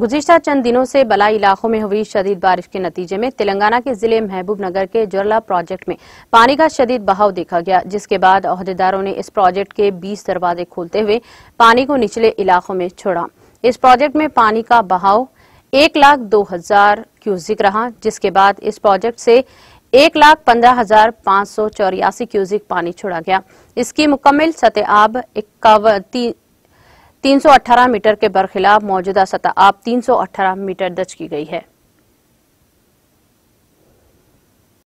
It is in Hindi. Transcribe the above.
गुजशत चंद दिनों से बलाई इलाकों में हुई शदीद बारिश के नतीजे में तेलंगाना के जिले महबूब नगर के जरला प्रोजेक्ट में पानी का शदीद बहाव देखा गया जिसके बाद अहदेदारों ने इस प्रोजेक्ट के 20 दरवाजे खोलते हुए पानी को निचले इलाकों में छोड़ा इस प्रोजेक्ट में पानी का बहाव एक लाख दो हजार क्यूजिक रहा जिसके बाद इस प्रोजेक्ट से एक लाख पंद्रह हजार पांच सौ चौरासी क्यूजिक पानी छोड़ा गया इसकी मुकम्मल सतह आब इक्यावन 318 मीटर के बरखिलाफ मौजूदा सतह आप 318 मीटर दर्ज की गई है